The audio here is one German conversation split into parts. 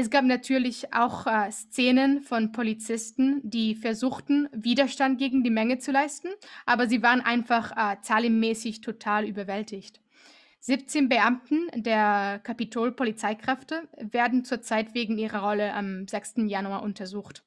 Es gab natürlich auch äh, Szenen von Polizisten, die versuchten, Widerstand gegen die Menge zu leisten, aber sie waren einfach äh, zahlenmäßig total überwältigt. 17 Beamten der Kapitol-Polizeikräfte werden zurzeit wegen ihrer Rolle am 6. Januar untersucht.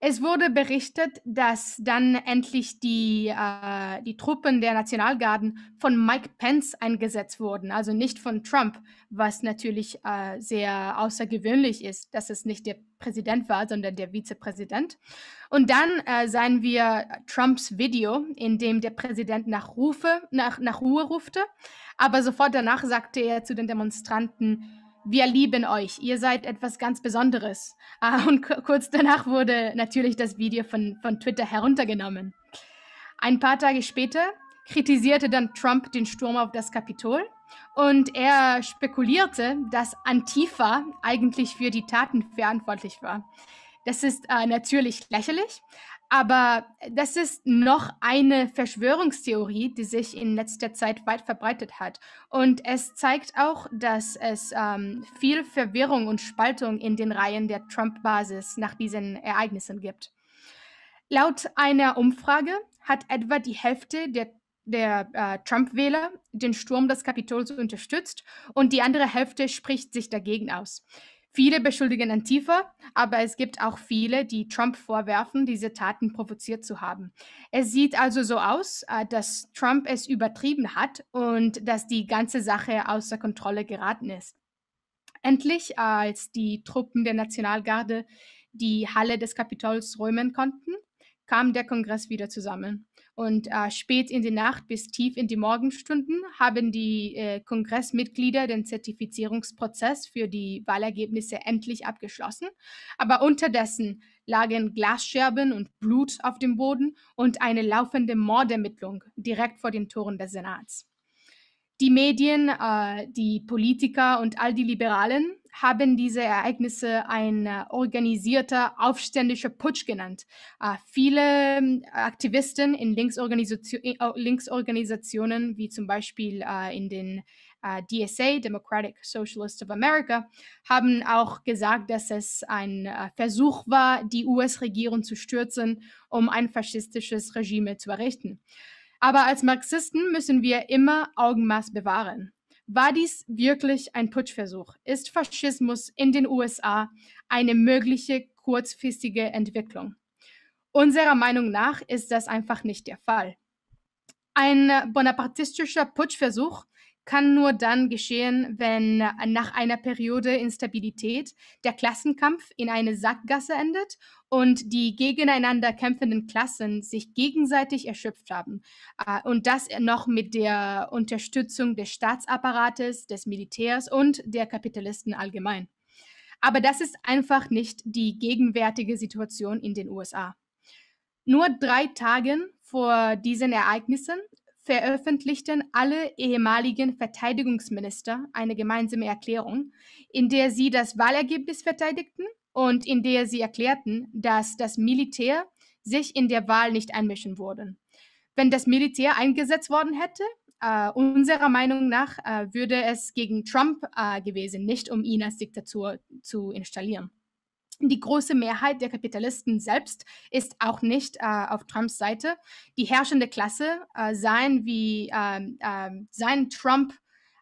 Es wurde berichtet, dass dann endlich die, äh, die Truppen der Nationalgarden von Mike Pence eingesetzt wurden, also nicht von Trump, was natürlich äh, sehr außergewöhnlich ist, dass es nicht der Präsident war, sondern der Vizepräsident. Und dann äh, sahen wir Trumps Video, in dem der Präsident nach, Rufe, nach, nach Ruhe rufte, aber sofort danach sagte er zu den Demonstranten, wir lieben euch, ihr seid etwas ganz Besonderes. Ah, und kurz danach wurde natürlich das Video von, von Twitter heruntergenommen. Ein paar Tage später kritisierte dann Trump den Sturm auf das Kapitol und er spekulierte, dass Antifa eigentlich für die Taten verantwortlich war. Das ist äh, natürlich lächerlich, aber das ist noch eine Verschwörungstheorie, die sich in letzter Zeit weit verbreitet hat. Und es zeigt auch, dass es ähm, viel Verwirrung und Spaltung in den Reihen der Trump-Basis nach diesen Ereignissen gibt. Laut einer Umfrage hat etwa die Hälfte der, der äh, Trump-Wähler den Sturm des Kapitols unterstützt und die andere Hälfte spricht sich dagegen aus. Viele beschuldigen Antifa, aber es gibt auch viele, die Trump vorwerfen, diese Taten provoziert zu haben. Es sieht also so aus, äh, dass Trump es übertrieben hat und dass die ganze Sache außer Kontrolle geraten ist. Endlich, als die Truppen der Nationalgarde die Halle des Kapitols räumen konnten, kam der Kongress wieder zusammen. Und äh, spät in die Nacht bis tief in die Morgenstunden haben die äh, Kongressmitglieder den Zertifizierungsprozess für die Wahlergebnisse endlich abgeschlossen. Aber unterdessen lagen Glasscherben und Blut auf dem Boden und eine laufende Mordermittlung direkt vor den Toren des Senats. Die Medien, äh, die Politiker und all die Liberalen haben diese Ereignisse ein äh, organisierter aufständischer Putsch genannt. Äh, viele ähm, Aktivisten in Linksorganisation, äh, Linksorganisationen, wie zum Beispiel äh, in den äh, DSA, Democratic Socialists of America, haben auch gesagt, dass es ein äh, Versuch war, die US-Regierung zu stürzen, um ein faschistisches Regime zu errichten. Aber als Marxisten müssen wir immer Augenmaß bewahren. War dies wirklich ein Putschversuch? Ist Faschismus in den USA eine mögliche kurzfristige Entwicklung? Unserer Meinung nach ist das einfach nicht der Fall. Ein bonapartistischer Putschversuch kann nur dann geschehen, wenn äh, nach einer Periode Instabilität der Klassenkampf in eine Sackgasse endet und die gegeneinander kämpfenden Klassen sich gegenseitig erschöpft haben. Äh, und das noch mit der Unterstützung des Staatsapparates, des Militärs und der Kapitalisten allgemein. Aber das ist einfach nicht die gegenwärtige Situation in den USA. Nur drei Tagen vor diesen Ereignissen veröffentlichten alle ehemaligen Verteidigungsminister eine gemeinsame Erklärung, in der sie das Wahlergebnis verteidigten und in der sie erklärten, dass das Militär sich in der Wahl nicht einmischen würde. Wenn das Militär eingesetzt worden hätte, äh, unserer Meinung nach äh, würde es gegen Trump äh, gewesen, nicht um ihn als Diktatur zu installieren. Die große Mehrheit der Kapitalisten selbst ist auch nicht äh, auf Trumps Seite. Die herrschende Klasse äh, sahen, wie, ähm, äh, sahen Trump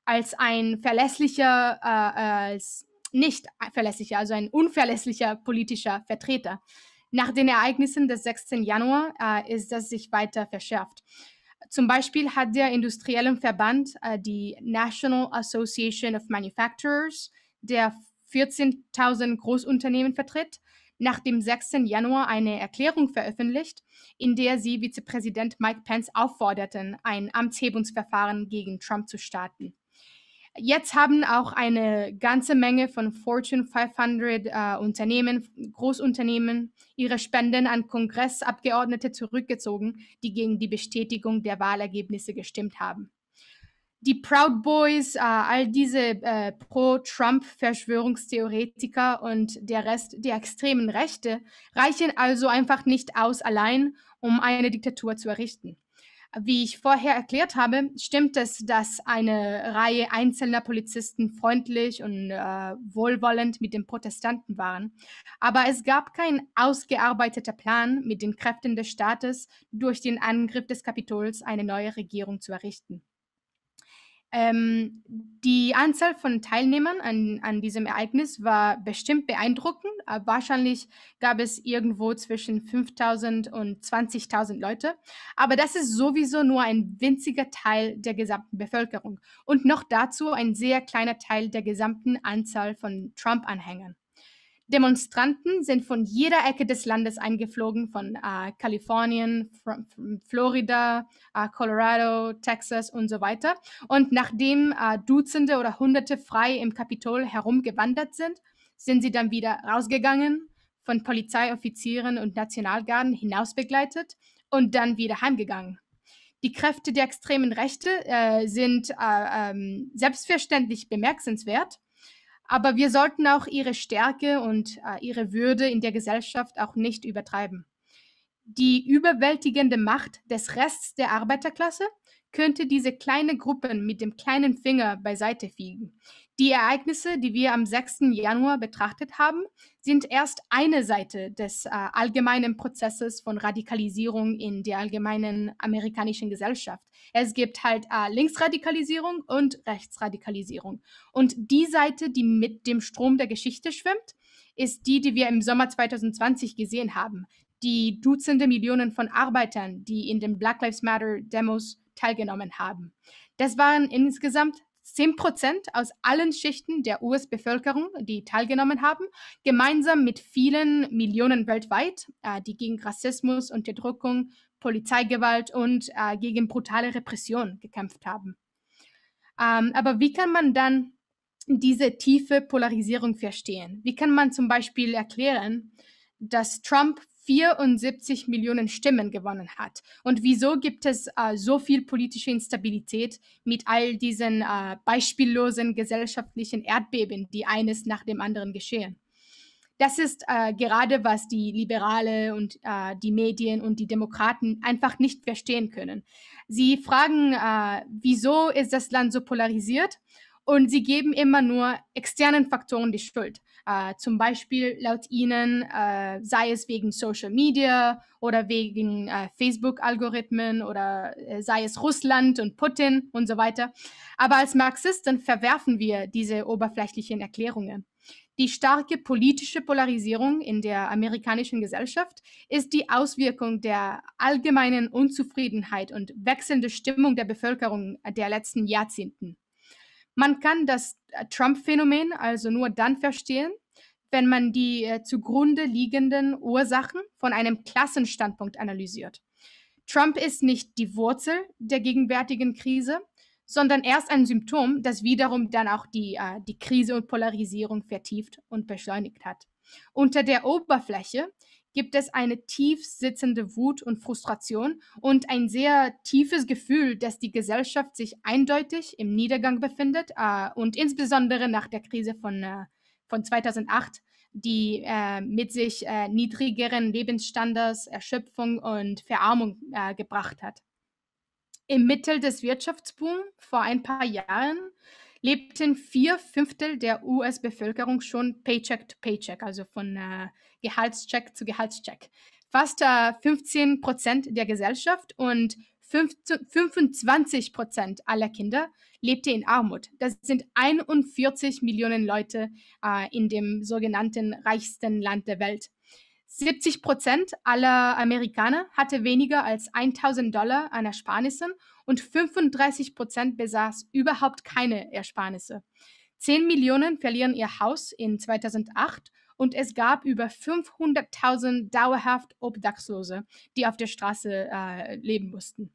als ein verlässlicher, äh, als nicht verlässlicher, also ein unverlässlicher politischer Vertreter. Nach den Ereignissen des 16. Januar äh, ist das sich weiter verschärft. Zum Beispiel hat der industrielle Verband, äh, die National Association of Manufacturers, der 14.000 Großunternehmen vertritt, nach dem 6. Januar eine Erklärung veröffentlicht, in der sie Vizepräsident Mike Pence aufforderten, ein Amtshebungsverfahren gegen Trump zu starten. Jetzt haben auch eine ganze Menge von Fortune 500 äh, Unternehmen, Großunternehmen, ihre Spenden an Kongressabgeordnete zurückgezogen, die gegen die Bestätigung der Wahlergebnisse gestimmt haben die Proud Boys, äh, all diese äh, Pro-Trump-Verschwörungstheoretiker und der Rest der extremen Rechte reichen also einfach nicht aus allein, um eine Diktatur zu errichten. Wie ich vorher erklärt habe, stimmt es, dass eine Reihe einzelner Polizisten freundlich und äh, wohlwollend mit den Protestanten waren. Aber es gab keinen ausgearbeiteten Plan, mit den Kräften des Staates durch den Angriff des Kapitols eine neue Regierung zu errichten. Ähm, die Anzahl von Teilnehmern an, an diesem Ereignis war bestimmt beeindruckend. Äh, wahrscheinlich gab es irgendwo zwischen 5000 und 20.000 Leute. Aber das ist sowieso nur ein winziger Teil der gesamten Bevölkerung und noch dazu ein sehr kleiner Teil der gesamten Anzahl von Trump-Anhängern. Demonstranten sind von jeder Ecke des Landes eingeflogen, von äh, Kalifornien, from, from Florida, äh, Colorado, Texas und so weiter. Und nachdem äh, Dutzende oder Hunderte frei im Kapitol herumgewandert sind, sind sie dann wieder rausgegangen, von Polizeioffizieren und Nationalgarden hinaus begleitet und dann wieder heimgegangen. Die Kräfte der extremen Rechte äh, sind äh, ähm, selbstverständlich bemerkenswert aber wir sollten auch ihre Stärke und äh, ihre Würde in der Gesellschaft auch nicht übertreiben. Die überwältigende Macht des Rests der Arbeiterklasse könnte diese kleine Gruppen mit dem kleinen Finger beiseite fliegen. Die Ereignisse, die wir am 6. Januar betrachtet haben, sind erst eine Seite des äh, allgemeinen Prozesses von Radikalisierung in der allgemeinen amerikanischen Gesellschaft. Es gibt halt äh, Linksradikalisierung und Rechtsradikalisierung. Und die Seite, die mit dem Strom der Geschichte schwimmt, ist die, die wir im Sommer 2020 gesehen haben. Die Dutzende Millionen von Arbeitern, die in den Black Lives Matter Demos teilgenommen haben. Das waren insgesamt 10 Prozent aus allen Schichten der US-Bevölkerung, die teilgenommen haben, gemeinsam mit vielen Millionen weltweit, äh, die gegen Rassismus, Unterdrückung, Polizeigewalt und äh, gegen brutale Repression gekämpft haben. Ähm, aber wie kann man dann diese tiefe Polarisierung verstehen? Wie kann man zum Beispiel erklären, dass Trump 74 Millionen Stimmen gewonnen hat. Und wieso gibt es äh, so viel politische Instabilität mit all diesen äh, beispiellosen gesellschaftlichen Erdbeben, die eines nach dem anderen geschehen? Das ist äh, gerade, was die Liberale und äh, die Medien und die Demokraten einfach nicht verstehen können. Sie fragen, äh, wieso ist das Land so polarisiert? Und sie geben immer nur externen Faktoren die Schuld. Äh, zum Beispiel laut ihnen, äh, sei es wegen Social Media oder wegen äh, Facebook-Algorithmen oder äh, sei es Russland und Putin und so weiter. Aber als Marxisten verwerfen wir diese oberflächlichen Erklärungen. Die starke politische Polarisierung in der amerikanischen Gesellschaft ist die Auswirkung der allgemeinen Unzufriedenheit und wechselnde Stimmung der Bevölkerung der letzten Jahrzehnten. Man kann das äh, Trump-Phänomen also nur dann verstehen, wenn man die äh, zugrunde liegenden Ursachen von einem Klassenstandpunkt analysiert. Trump ist nicht die Wurzel der gegenwärtigen Krise, sondern erst ein Symptom, das wiederum dann auch die, äh, die Krise und Polarisierung vertieft und beschleunigt hat. Unter der Oberfläche gibt es eine tief sitzende Wut und Frustration und ein sehr tiefes Gefühl, dass die Gesellschaft sich eindeutig im Niedergang befindet äh, und insbesondere nach der Krise von, äh, von 2008 die äh, mit sich äh, niedrigeren Lebensstandards, Erschöpfung und Verarmung äh, gebracht hat. Im Mittel des Wirtschaftsbooms vor ein paar Jahren lebten vier Fünftel der US-Bevölkerung schon Paycheck to Paycheck, also von äh, Gehaltscheck zu Gehaltscheck. Fast äh, 15 Prozent der Gesellschaft und 25 Prozent aller Kinder lebte in Armut. Das sind 41 Millionen Leute äh, in dem sogenannten reichsten Land der Welt. 70 Prozent aller Amerikaner hatte weniger als 1000 Dollar an Ersparnissen und 35 Prozent besaß überhaupt keine Ersparnisse. 10 Millionen verlieren ihr Haus in 2008 und es gab über 500.000 dauerhaft Obdachlose, die auf der Straße äh, leben mussten.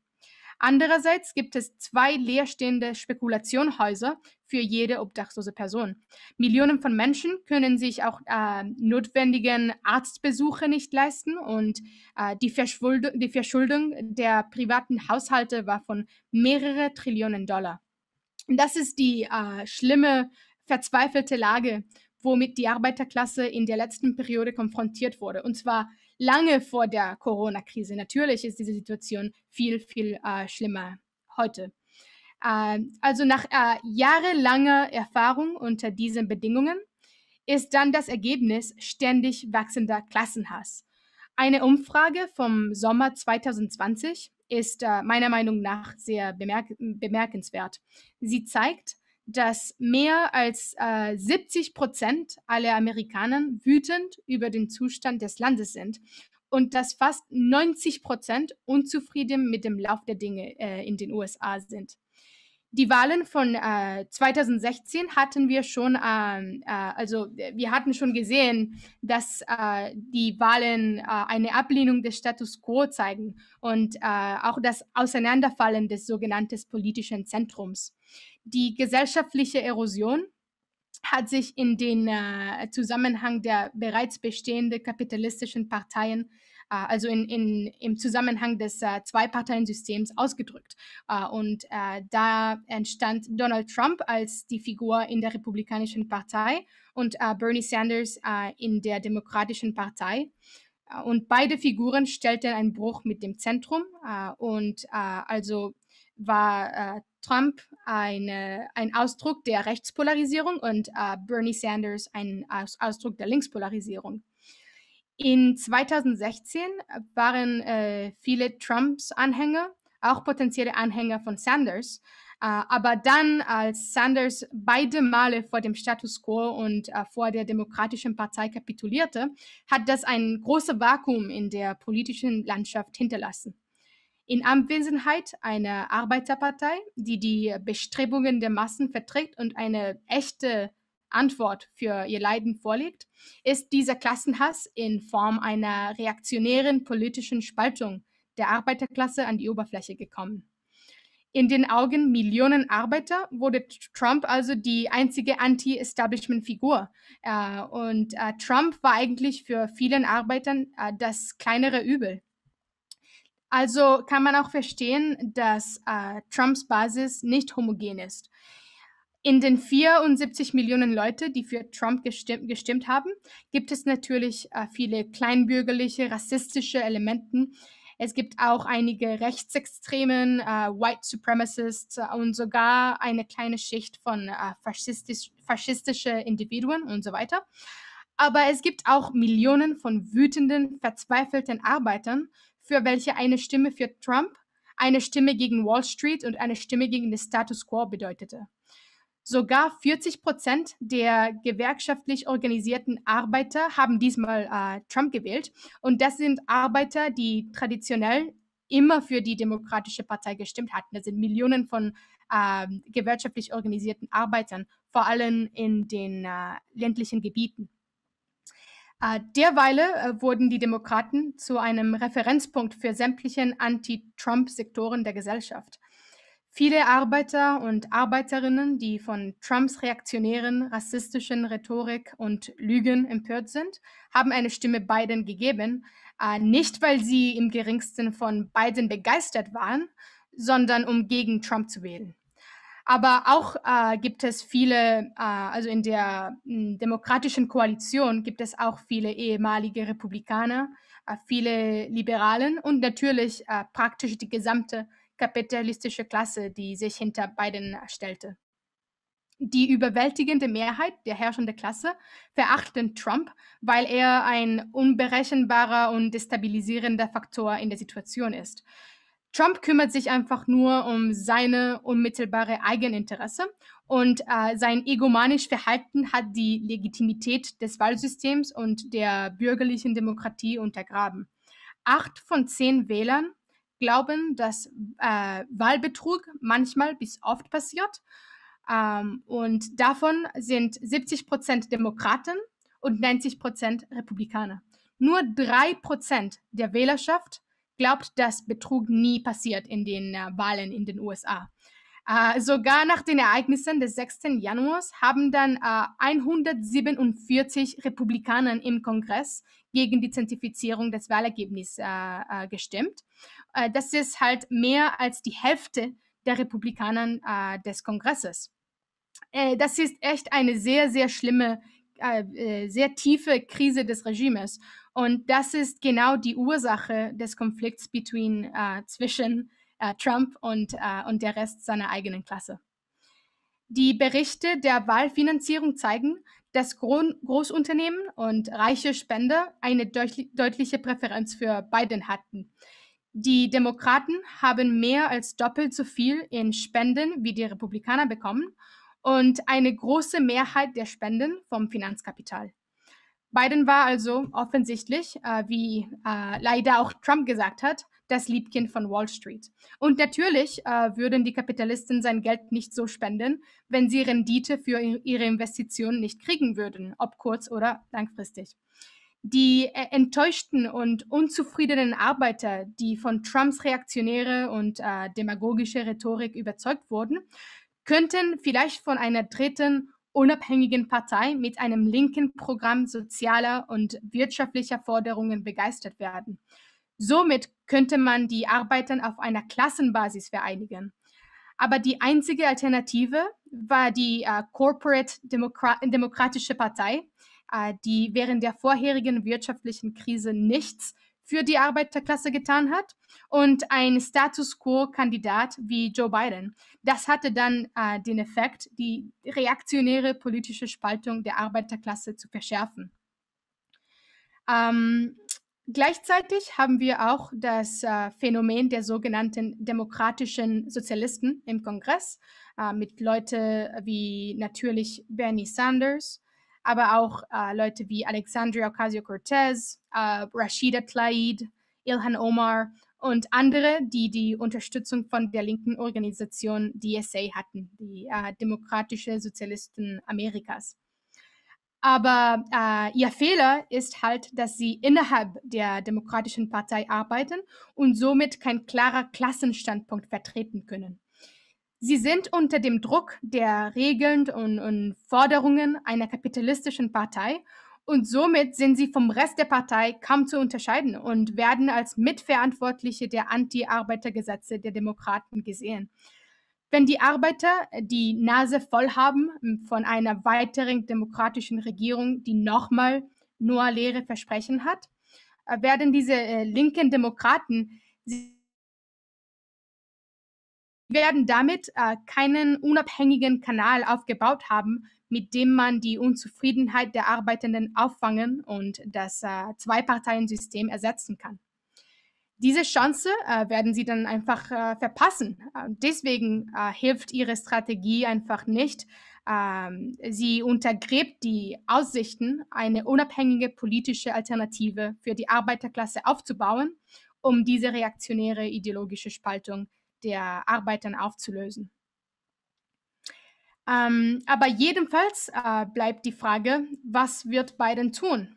Andererseits gibt es zwei leerstehende Spekulationhäuser für jede obdachlose Person. Millionen von Menschen können sich auch äh, notwendigen Arztbesuche nicht leisten und äh, die, Verschuldung, die Verschuldung der privaten Haushalte war von mehreren Trillionen Dollar. Das ist die äh, schlimme, verzweifelte Lage, womit die Arbeiterklasse in der letzten Periode konfrontiert wurde. Und zwar lange vor der Corona-Krise. Natürlich ist diese Situation viel, viel äh, schlimmer heute. Äh, also nach äh, jahrelanger Erfahrung unter diesen Bedingungen ist dann das Ergebnis ständig wachsender Klassenhass. Eine Umfrage vom Sommer 2020 ist äh, meiner Meinung nach sehr bemerk bemerkenswert. Sie zeigt, dass mehr als äh, 70 Prozent aller Amerikaner wütend über den Zustand des Landes sind und dass fast 90 Prozent unzufrieden mit dem Lauf der Dinge äh, in den USA sind. Die Wahlen von äh, 2016 hatten wir schon, ähm, äh, also wir hatten schon gesehen, dass äh, die Wahlen äh, eine Ablehnung des Status quo zeigen und auch das Auseinanderfallen des sogenannten politischen Zentrums. Die gesellschaftliche Erosion hat sich in den äh, Zusammenhang der bereits bestehenden kapitalistischen Parteien äh, also in, in, im Zusammenhang des äh, Zwei-Parteien-Systems ausgedrückt. Äh, und äh, da entstand Donald Trump als die Figur in der Republikanischen Partei und äh, Bernie Sanders äh, in der Demokratischen Partei. Und beide Figuren stellten einen Bruch mit dem Zentrum. und also war Trump eine, ein Ausdruck der Rechtspolarisierung und äh, Bernie Sanders ein Aus Ausdruck der Linkspolarisierung. In 2016 waren äh, viele Trumps Anhänger, auch potenzielle Anhänger von Sanders, Uh, aber dann, als Sanders beide Male vor dem Status quo und uh, vor der Demokratischen Partei kapitulierte, hat das ein großes Vakuum in der politischen Landschaft hinterlassen in Anwesenheit einer Arbeiterpartei, die die Bestrebungen der Massen verträgt und eine echte Antwort für ihr Leiden vorlegt, ist dieser Klassenhass in Form einer reaktionären politischen Spaltung der Arbeiterklasse an die Oberfläche gekommen. In den Augen Millionen Arbeiter wurde Trump also die einzige Anti-Establishment-Figur. Äh, und äh, Trump war eigentlich für vielen Arbeitern äh, das kleinere Übel. Also kann man auch verstehen, dass äh, Trumps Basis nicht homogen ist. In den 74 Millionen Leute, die für Trump gestimmt, gestimmt haben, gibt es natürlich äh, viele kleinbürgerliche, rassistische Elementen. Es gibt auch einige Rechtsextremen, äh, White Supremacists und sogar eine kleine Schicht von äh, faschistisch, faschistische Individuen und so weiter. Aber es gibt auch Millionen von wütenden, verzweifelten Arbeitern, für welche eine Stimme für Trump, eine Stimme gegen Wall Street und eine Stimme gegen den Status quo bedeutete. Sogar 40 Prozent der gewerkschaftlich organisierten Arbeiter haben diesmal äh, Trump gewählt. Und das sind Arbeiter, die traditionell immer für die Demokratische Partei gestimmt hatten. Das sind Millionen von äh, gewerkschaftlich organisierten Arbeitern, vor allem in den äh, ländlichen Gebieten. Äh, derweile äh, wurden die Demokraten zu einem Referenzpunkt für sämtlichen Anti-Trump-Sektoren der Gesellschaft. Viele Arbeiter und Arbeiterinnen, die von Trumps reaktionären, rassistischen Rhetorik und Lügen empört sind, haben eine Stimme Biden gegeben, äh, nicht weil sie im geringsten von Biden begeistert waren, sondern um gegen Trump zu wählen. Aber auch äh, gibt es viele, äh, also in der mh, hm, demokratischen Koalition gibt es auch viele ehemalige Republikaner, äh, viele Liberalen und natürlich äh, praktisch die gesamte kapitalistische Klasse, die sich hinter Biden stellte. Die überwältigende Mehrheit der herrschenden Klasse verachten Trump, weil er ein unberechenbarer und destabilisierender Faktor in der Situation ist. Trump kümmert sich einfach nur um seine unmittelbare Eigeninteresse und äh, sein egomanisch Verhalten hat die Legitimität des Wahlsystems und der bürgerlichen Demokratie untergraben. Acht von zehn Wählern glauben, dass äh, Wahlbetrug manchmal bis oft passiert. Ähm, und davon sind 70 Prozent Demokraten und 90 Prozent Republikaner. Nur drei Prozent der Wählerschaft glaubt, dass Betrug nie passiert in den äh, Wahlen in den USA. Äh, sogar nach den Ereignissen des 6. Januars haben dann äh, 147 Republikaner im Kongress gegen die Zentrifizierung des Wahlergebnisses äh, äh gestimmt. Äh, das ist halt mehr als die Hälfte der Republikaner äh, des Kongresses. das ist echt eine sehr, sehr schlimme, sehr tiefe Krise des Regimes. Und das ist genau die Ursache des Konflikts between, äh, zwischen äh, Trump und, äh, und der Rest seiner eigenen Klasse. Die Berichte der Wahlfinanzierung zeigen, dass Groß Großunternehmen und reiche Spender eine deutlich, deutliche Präferenz für Biden hatten. Die Demokraten haben mehr als doppelt so viel in Spenden wie die Republikaner bekommen und eine große Mehrheit der Spenden vom Finanzkapital. Biden war also offensichtlich, äh, wie äh, leider auch Trump gesagt hat, das Liebkind von Wall Street. Und natürlich äh, würden die Kapitalisten sein Geld nicht so spenden, wenn sie Rendite für ihre Investitionen nicht kriegen würden, ob kurz- oder langfristig. Die äh, enttäuschten und unzufriedenen Arbeiter, die von Trumps reaktionäre und äh, demagogische Rhetorik überzeugt wurden, könnten vielleicht von einer dritten unabhängigen Partei mit einem linken Programm sozialer und wirtschaftlicher Forderungen begeistert werden. Somit könnte man die Arbeiter auf einer Klassenbasis vereinigen. Aber die einzige Alternative war die äh, Corporate Demokra Demokratische Partei, äh, die während der vorherigen wirtschaftlichen Krise nichts für die Arbeiterklasse getan hat und ein Status Quo-Kandidat wie Joe Biden. Das hatte dann äh, den Effekt, die reaktionäre politische Spaltung der Arbeiterklasse zu verschärfen. Ähm, Gleichzeitig haben wir auch das äh, Phänomen der sogenannten demokratischen Sozialisten im Kongress äh, mit Leuten wie natürlich Bernie Sanders, aber auch äh, Leute wie Alexandria Ocasio-Cortez, äh, Rashida Tlaid, Ilhan Omar und andere, die die Unterstützung von der linken Organisation DSA hatten, die äh, Demokratische Sozialisten Amerikas. Aber äh, ihr Fehler ist halt, dass sie innerhalb der Demokratischen Partei arbeiten und somit kein klarer Klassenstandpunkt vertreten können. Sie sind unter dem Druck der Regeln und, und, Forderungen einer kapitalistischen Partei und somit sind sie vom Rest der Partei kaum zu unterscheiden und werden als Mitverantwortliche der Anti-Arbeitergesetze der Demokraten gesehen. Wenn die Arbeiter die Nase voll haben ähm, von einer weiteren demokratischen Regierung, die nochmal nur leere Versprechen hat, äh, werden diese äh, linken Demokraten werden damit äh, keinen unabhängigen Kanal aufgebaut haben, mit dem man die Unzufriedenheit der Arbeitenden auffangen und das äh, Zwei-Parteien-System ersetzen kann. Diese Chance äh, werden sie dann einfach äh, verpassen. Äh, deswegen äh, hilft ihre Strategie einfach nicht. Ähm, sie untergräbt die Aussichten, eine unabhängige politische Alternative für die Arbeiterklasse aufzubauen, um diese reaktionäre ideologische Spaltung der Arbeitern aufzulösen. Ähm, aber jedenfalls äh, bleibt die Frage, was wird Biden tun?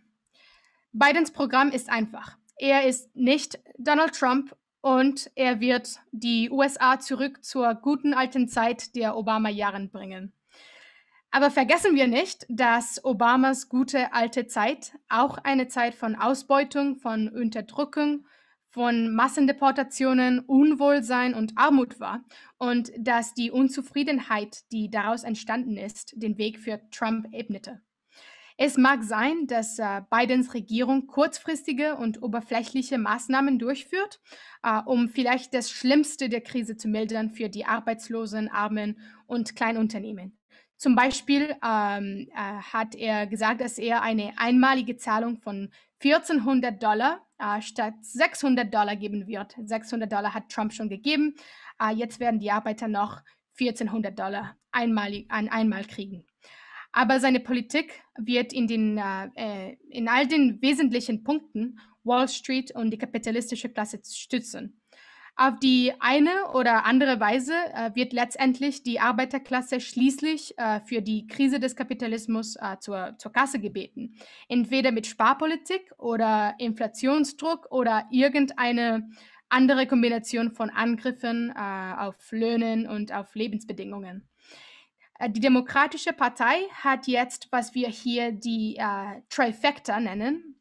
Bidens Programm ist einfach. Er ist nicht Donald Trump und er wird die USA zurück zur guten alten Zeit der Obama-Jahren bringen. Aber vergessen wir nicht, dass Obamas gute alte Zeit auch eine Zeit von Ausbeutung, von Unterdrückung von Massendeportationen, Unwohlsein und Armut war und dass die Unzufriedenheit, die daraus entstanden ist, den Weg für Trump ebnete. Es mag sein, dass äh, Bidens Regierung kurzfristige und oberflächliche Maßnahmen durchführt, äh, um vielleicht das Schlimmste der Krise zu mildern für die Arbeitslosen, Armen und Kleinunternehmen. Zum Beispiel ähm, äh, hat er gesagt, dass er eine einmalige Zahlung von 1400 Dollar äh, statt 600 Dollar geben wird. 600 Dollar hat Trump schon gegeben. Äh, jetzt werden die Arbeiter noch 1400 Dollar einmalig, ein, einmal kriegen. Aber seine Politik wird in, den, äh, äh, in all den wesentlichen Punkten Wall Street und die kapitalistische Klasse stützen. Auf die eine oder andere Weise äh, wird letztendlich die Arbeiterklasse schließlich äh, für die Krise des Kapitalismus äh, zur, zur Kasse gebeten. Entweder mit Sparpolitik oder Inflationsdruck oder irgendeine andere Kombination von Angriffen äh, auf Löhnen und auf Lebensbedingungen. Äh, die Demokratische Partei hat jetzt, was wir hier die äh, Trifecta nennen.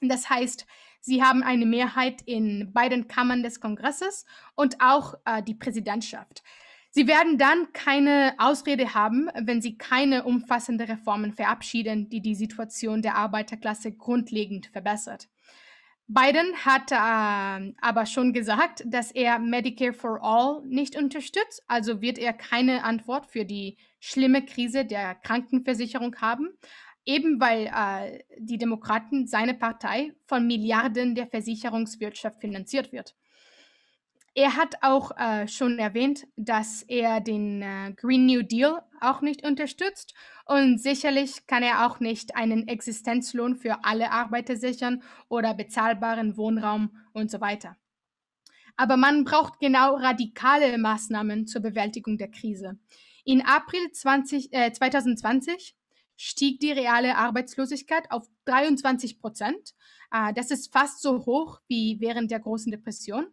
Das heißt, Sie haben eine Mehrheit in beiden Kammern des Kongresses und auch äh, die Präsidentschaft. Sie werden dann keine Ausrede haben, wenn sie keine umfassenden Reformen verabschieden, die die Situation der Arbeiterklasse grundlegend verbessert. Biden hat äh, aber schon gesagt, dass er Medicare for All nicht unterstützt, also wird er keine Antwort für die schlimme Krise der Krankenversicherung haben eben weil äh, die Demokraten, seine Partei, von Milliarden der Versicherungswirtschaft finanziert wird. Er hat auch äh, schon erwähnt, dass er den äh, Green New Deal auch nicht unterstützt und sicherlich kann er auch nicht einen Existenzlohn für alle Arbeiter sichern oder bezahlbaren Wohnraum und so weiter. Aber man braucht genau radikale Maßnahmen zur Bewältigung der Krise. In April 20, äh, 2020 stieg die reale Arbeitslosigkeit auf 23 Prozent. Äh, das ist fast so hoch wie während der großen Depression.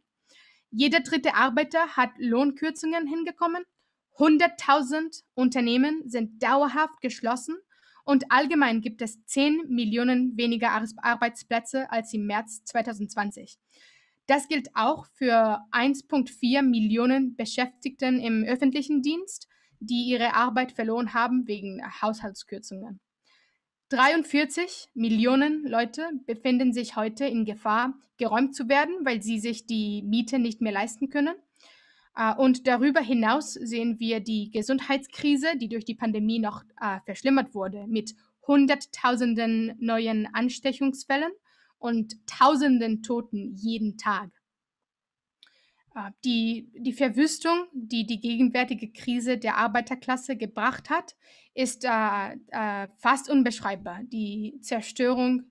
Jeder dritte Arbeiter hat Lohnkürzungen hingekommen. 100.000 Unternehmen sind dauerhaft geschlossen und allgemein gibt es 10 Millionen weniger Arbeitsplätze als im März 2020. Das gilt auch für 1,4 Millionen Beschäftigten im öffentlichen Dienst die ihre Arbeit verloren haben wegen Haushaltskürzungen. 43 Millionen Leute befinden sich heute in Gefahr, geräumt zu werden, weil sie sich die Miete nicht mehr leisten können. Äh, und darüber hinaus sehen wir die Gesundheitskrise, die durch die Pandemie noch äh, verschlimmert wurde, mit Hunderttausenden neuen Anstechungsfällen und Tausenden Toten jeden Tag. Äh, die, die Verwüstung, die die gegenwärtige Krise der Arbeiterklasse gebracht hat, ist äh, äh, fast unbeschreibbar. Die Zerstörung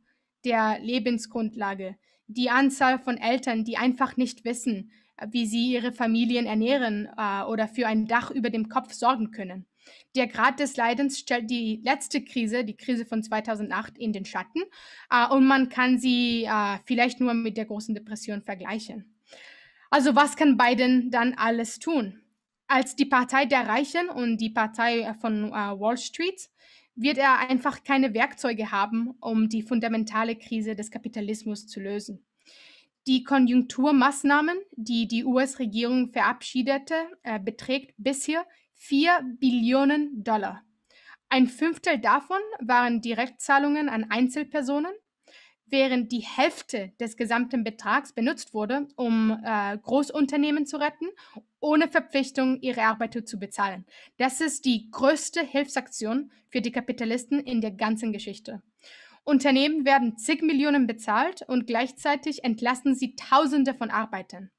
der Lebensgrundlage, die Anzahl von Eltern, die einfach nicht wissen, äh, wie sie ihre Familien ernähren äh, oder für ein Dach über dem Kopf sorgen können. Der Grad des Leidens stellt die letzte Krise, die Krise von 2008, in den Schatten äh, und man kann sie vielleicht nur mit der großen Depression vergleichen. Also was kann Biden dann alles tun? Als die Partei der Reichen und die Partei äh, von äh, Wall Street wird er einfach keine Werkzeuge haben, um die fundamentale Krise des Kapitalismus zu lösen. Die Konjunkturmaßnahmen, die die US-Regierung verabschiedete, äh, beträgt bisher 4 Billionen Dollar. Ein Fünftel davon waren Direktzahlungen an Einzelpersonen während die Hälfte des gesamten Betrags benutzt wurde, um äh, Großunternehmen zu retten, ohne Verpflichtung, ihre Arbeiter zu bezahlen. Das ist die größte Hilfsaktion für die Kapitalisten in der ganzen Geschichte. Unternehmen werden zig Millionen bezahlt und gleichzeitig entlassen sie Tausende von Arbeitern.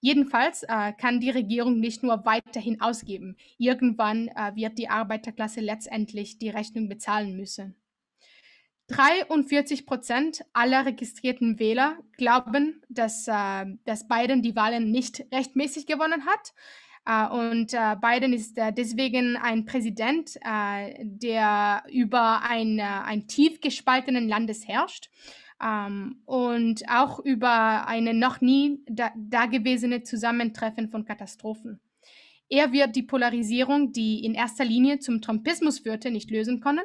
Jedenfalls äh, kann die Regierung nicht nur weiterhin ausgeben. Irgendwann äh, wird die Arbeiterklasse letztendlich die Rechnung bezahlen müssen. 43 Prozent aller registrierten Wähler glauben, dass, äh, dass Biden die Wahlen nicht rechtmäßig gewonnen hat. Uh, und uh, Biden ist uh, deswegen ein Präsident, der über ein, ein tief gespaltenen Landes herrscht um, ähm, und auch über eine noch nie da dagewesene Zusammentreffen von Katastrophen. Er wird die Polarisierung, die in erster Linie zum Trumpismus führte, nicht lösen können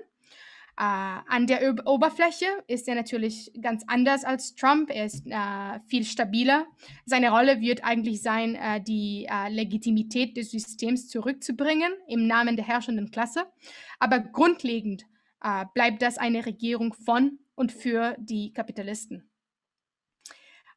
äh, an der Oberfläche ist er natürlich ganz anders als Trump. Er ist äh, viel stabiler. Seine Rolle wird eigentlich sein, äh, die äh, Legitimität des Systems zurückzubringen im Namen der herrschenden Klasse. Aber grundlegend äh, bleibt das eine Regierung von und für die Kapitalisten.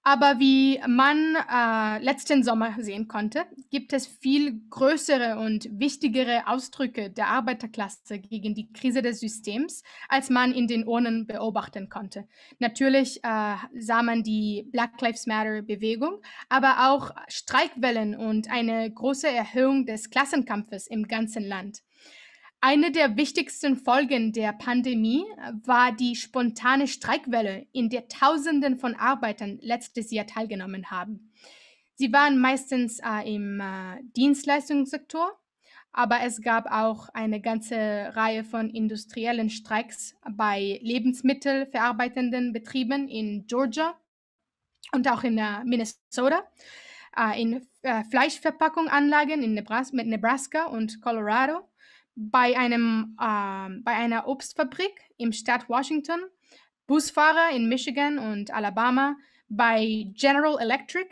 Aber wie man äh, letzten Sommer sehen konnte, gibt es viel größere und wichtigere Ausdrücke der Arbeiterklasse gegen die Krise des Systems, als man in den Urnen beobachten konnte. Natürlich äh, sah man die Black Lives Matter-Bewegung, aber auch Streikwellen und eine große Erhöhung des Klassenkampfes im ganzen Land. Eine der wichtigsten Folgen der Pandemie äh, war die spontane Streikwelle, in der Tausenden von Arbeitern letztes Jahr teilgenommen haben. Sie waren meistens äh, im äh, Dienstleistungssektor, aber es gab auch eine ganze Reihe von industriellen Streiks bei lebensmittelverarbeitenden Betrieben in Georgia und auch in äh, Minnesota, äh, in äh, Fleischverpackungsanlagen in Nebraska, Nebraska und Colorado bei, einem, äh, bei einer Obstfabrik im Stadt Washington, Busfahrer in Michigan und Alabama, bei General Electric,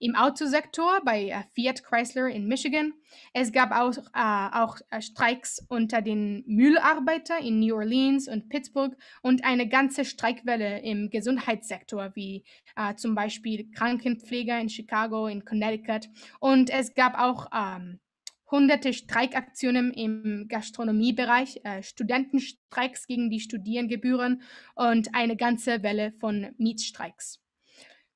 im Autosektor bei äh, Fiat Chrysler in Michigan. Es gab auch, äh, auch äh, Streiks unter den Müllarbeitern in New Orleans und Pittsburgh und eine ganze Streikwelle im Gesundheitssektor, wie äh, zum Beispiel Krankenpfleger in Chicago, in Connecticut. Und es gab auch ähm, hunderte Streikaktionen im Gastronomiebereich, äh, Studentenstreiks gegen die Studiengebühren und eine ganze Welle von Mietstreiks.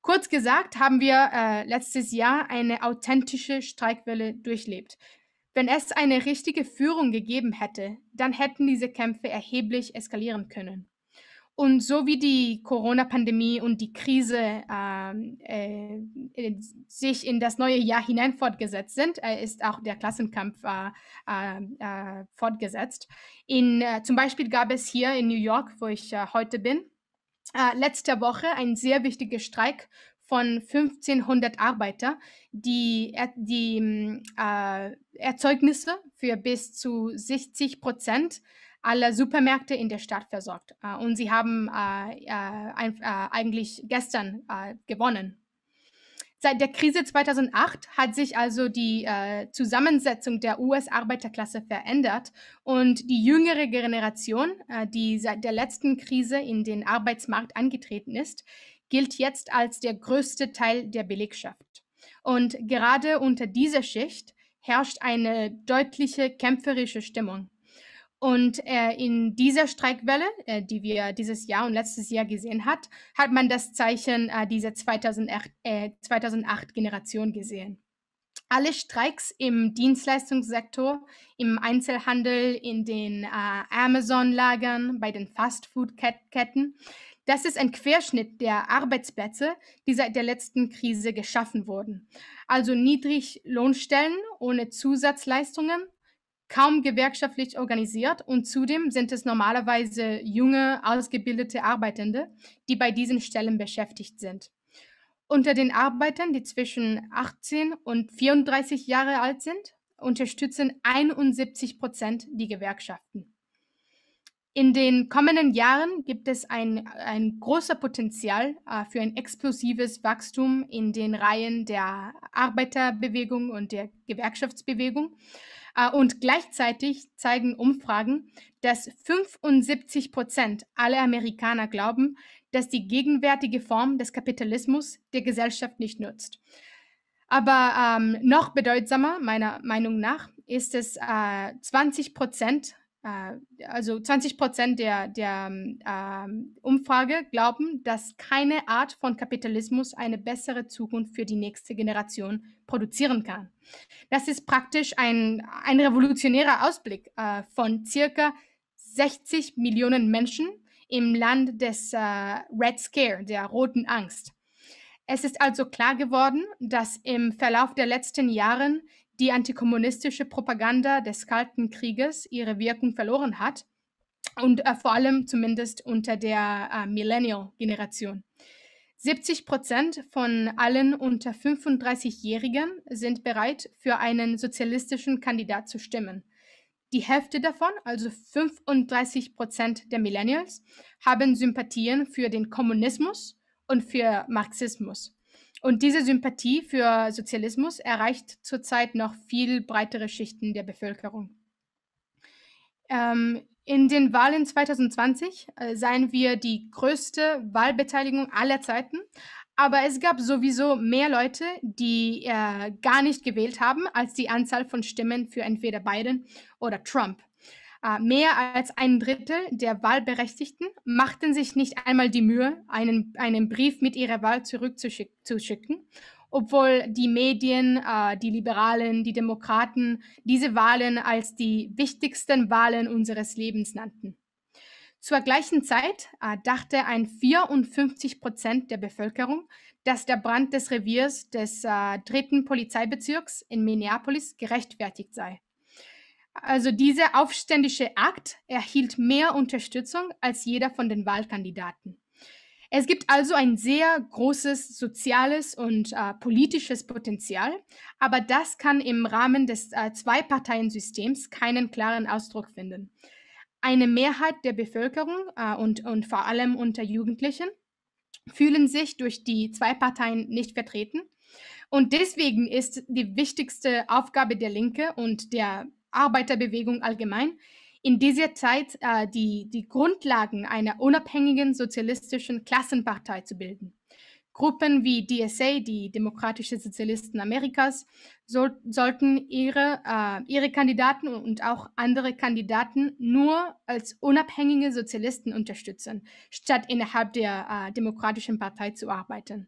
Kurz gesagt haben wir äh, letztes Jahr eine authentische Streikwelle durchlebt. Wenn es eine richtige Führung gegeben hätte, dann hätten diese Kämpfe erheblich eskalieren können. Und so wie die Corona-Pandemie und die Krise ähm, äh, äh, sich in das neue Jahr hinein fortgesetzt sind, äh, ist auch der Klassenkampf äh, äh, äh, fortgesetzt. In, zum Beispiel gab es hier in New York, wo ich heute bin, letzte Woche einen sehr wichtigen Streik von 1500 Arbeiter, die, die ähm, Erzeugnisse für bis zu 60 Prozent alle Supermärkte in der Stadt versorgt. Äh, und sie haben äh, äh, eigentlich gestern gewonnen. Seit der Krise 2008 hat sich also die äh, Zusammensetzung der US-Arbeiterklasse verändert und die jüngere Generation, äh, die seit der letzten Krise in den Arbeitsmarkt angetreten ist, gilt jetzt als der größte Teil der Belegschaft. Und gerade unter dieser Schicht herrscht eine deutliche kämpferische Stimmung. Und äh, in dieser Streikwelle, äh, die wir dieses Jahr und letztes Jahr gesehen hat, hat man das Zeichen äh, dieser 2008-Generation äh, 2008 gesehen. Alle Streiks im Dienstleistungssektor, im Einzelhandel, in den äh, Amazon-Lagern, bei den Fastfood-Ketten, das ist ein Querschnitt der Arbeitsplätze, die seit der letzten Krise geschaffen wurden. Also niedrig Lohnstellen ohne Zusatzleistungen, kaum gewerkschaftlich organisiert und zudem sind es normalerweise junge, ausgebildete Arbeitende, die bei diesen Stellen beschäftigt sind. Unter den Arbeitern, die zwischen 18 und 34 Jahre alt sind, unterstützen 71 Prozent die Gewerkschaften. In den kommenden Jahren gibt es ein, ein großes Potenzial äh, für ein explosives Wachstum in den Reihen der Arbeiterbewegung und der Gewerkschaftsbewegung. Äh, und gleichzeitig zeigen Umfragen, dass 75 Prozent aller Amerikaner glauben, dass die gegenwärtige Form des Kapitalismus der Gesellschaft nicht nützt. Aber ähm, noch bedeutsamer, meiner Meinung nach, ist es, äh, 20 Prozent äh, also 20 Prozent der, der ähm, Umfrage glauben, dass keine Art von Kapitalismus eine bessere Zukunft für die nächste Generation produzieren kann. Das ist praktisch ein, ein revolutionärer Ausblick äh, von circa 60 Millionen Menschen im Land des äh, Red Scare, der roten Angst. Es ist also klar geworden, dass im Verlauf der letzten Jahren die antikommunistische Propaganda des Kalten Krieges ihre Wirkung verloren hat und äh, vor allem zumindest unter der äh, Millennial-Generation. 70 Prozent von allen unter 35-Jährigen sind bereit, für einen sozialistischen Kandidat zu stimmen. Die Hälfte davon, also 35 Prozent der Millennials, haben Sympathien für den Kommunismus und für Marxismus. Und diese Sympathie für Sozialismus erreicht zurzeit noch viel breitere Schichten der Bevölkerung. Ähm, in den Wahlen 2020 äh, seien wir die größte Wahlbeteiligung aller Zeiten. Aber es gab sowieso mehr Leute, die äh, gar nicht gewählt haben, als die Anzahl von Stimmen für entweder Biden oder Trump. Äh, mehr als ein Drittel der Wahlberechtigten machten sich nicht einmal die Mühe, einen, einen Brief mit ihrer Wahl zurückzuschicken, obwohl die Medien, äh, die Liberalen, die Demokraten diese Wahlen als die wichtigsten Wahlen unseres Lebens nannten. Zur gleichen Zeit äh, dachte ein 54 Prozent der Bevölkerung, dass der Brand des Reviers des dritten Polizeibezirks in Minneapolis gerechtfertigt sei. Also dieser aufständische Akt erhielt mehr Unterstützung als jeder von den Wahlkandidaten. Es gibt also ein sehr großes soziales und äh, politisches Potenzial, aber das kann im Rahmen des äh, Zwei-Parteien-Systems keinen klaren Ausdruck finden. Eine Mehrheit der Bevölkerung äh, und, und vor allem unter Jugendlichen fühlen sich durch die zwei Parteien nicht vertreten. Und deswegen ist die wichtigste Aufgabe der Linke und der Arbeiterbewegung allgemein, in dieser Zeit äh, die, die Grundlagen einer unabhängigen sozialistischen Klassenpartei zu bilden. Gruppen wie DSA, die Demokratische Sozialisten Amerikas, soll, sollten ihre, äh, ihre Kandidaten und auch andere Kandidaten nur als unabhängige Sozialisten unterstützen, statt innerhalb der äh, Demokratischen Partei zu arbeiten.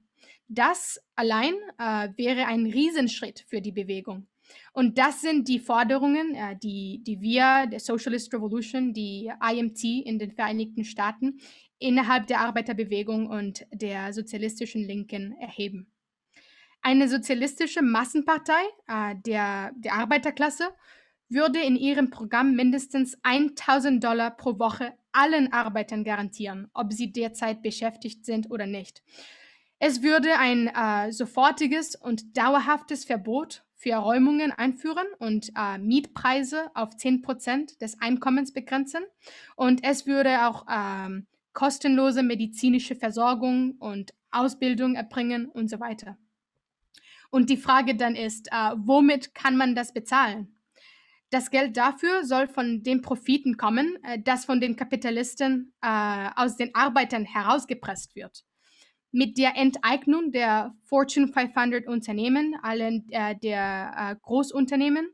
Das allein äh, wäre ein Riesenschritt für die Bewegung. Und das sind die Forderungen, äh, die, die wir, der Socialist Revolution, die IMT in den Vereinigten Staaten, innerhalb der Arbeiterbewegung und der sozialistischen Linken erheben. Eine sozialistische Massenpartei äh, der, der Arbeiterklasse würde in ihrem Programm mindestens 1000 Dollar pro Woche allen Arbeitern garantieren, ob sie derzeit beschäftigt sind oder nicht. Es würde ein äh, sofortiges und dauerhaftes Verbot für Räumungen einführen und äh, Mietpreise auf 10% des Einkommens begrenzen. Und es würde auch ähm, kostenlose medizinische Versorgung und Ausbildung erbringen und so weiter. Und die Frage dann ist, äh, womit kann man das bezahlen? Das Geld dafür soll von den Profiten kommen, äh, das von den Kapitalisten äh, aus den Arbeitern herausgepresst wird mit der Enteignung der Fortune 500 Unternehmen, allen äh, der äh, Großunternehmen,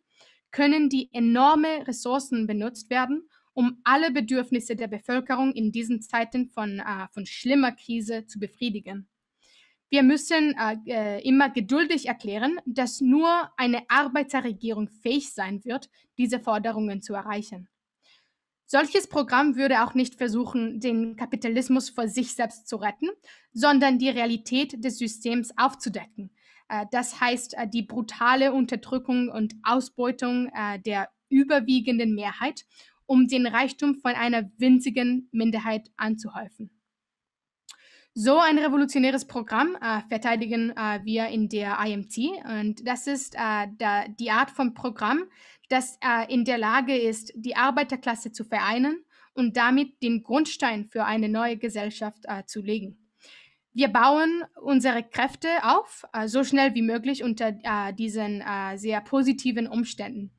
können die enorme Ressourcen benutzt werden, um alle Bedürfnisse der Bevölkerung in diesen Zeiten von, äh, von schlimmer Krise zu befriedigen. Wir müssen äh, äh, immer geduldig erklären, dass nur eine Arbeiterregierung fähig sein wird, diese Forderungen zu erreichen. Solches Programm würde auch nicht versuchen, den Kapitalismus vor sich selbst zu retten, sondern die Realität des Systems aufzudecken. Äh, das heißt, äh, die brutale Unterdrückung und Ausbeutung äh, der überwiegenden Mehrheit, um den Reichtum von einer winzigen Minderheit anzuhäufen. So ein revolutionäres Programm verteidigen wir in der IMT und das ist die Art von Programm, dass er äh, in der Lage ist, die Arbeiterklasse zu vereinen und damit den Grundstein für eine neue Gesellschaft äh, zu legen. Wir bauen unsere Kräfte auf, äh, so schnell wie möglich unter äh, diesen äh, sehr positiven Umständen.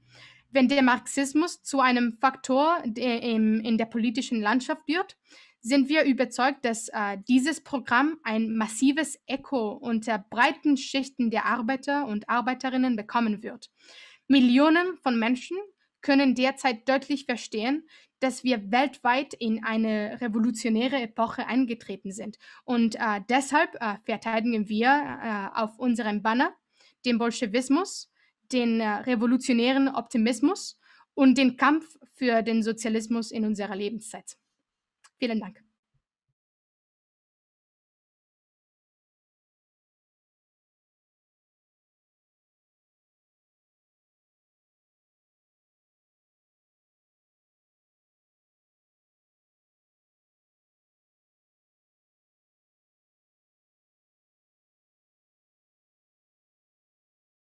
Wenn der Marxismus zu einem Faktor der im, in der politischen Landschaft wird, sind wir überzeugt, dass äh, dieses Programm ein massives Echo unter breiten Schichten der Arbeiter und Arbeiterinnen bekommen wird. Millionen von Menschen können derzeit deutlich verstehen, dass wir weltweit in eine revolutionäre Epoche eingetreten sind. Und äh, deshalb äh, verteidigen wir äh, auf unserem Banner den Bolschewismus, den äh, revolutionären Optimismus und den Kampf für den Sozialismus in unserer Lebenszeit. Vielen Dank.